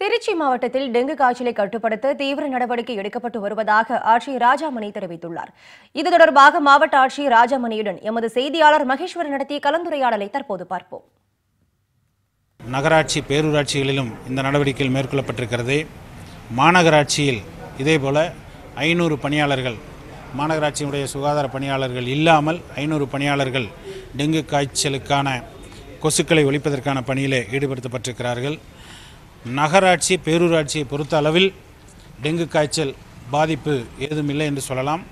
திருச்சி மாவட்டத்தில் டெங்கு காய்ச்சலை கட்டுப்படுத்த தீவிர நடவடிக்கை எடுக்கப்பட்டு வருவதாக ஆட்சியர் ராஜாமணி தெரிவித்துள்ளார் இது தொடர்பாக மாவட்ட ஆட்சியர் ராஜாமணியுடன் எமது செய்தியாளர் மகேஸ்வரன் நடத்திய கலந்துரையாடலை தற்போது பார்ப்போம் நகராட்சி பேரூராட்சிகளிலும் இந்த நடவடிக்கைகள் மேற்கொள்ளப்பட்டிருக்கிறது மாநகராட்சியில் இதேபோல ஐநூறு பணியாளர்கள் மாநகராட்சியினுடைய சுகாதார பணியாளர்கள் இல்லாமல் ஐநூறு பணியாளர்கள் டெங்கு காய்ச்சலுக்கான கொசுக்களை ஒழிப்பதற்கான பணியில் ஈடுபடுத்தப்பட்டிருக்கிறார்கள் நகராட்சி பேரூராட்சியை பொறுத்த அளவில் டெங்கு காய்ச்சல் பாதிப்பு ஏதுமில்லை என்று சொல்லலாம்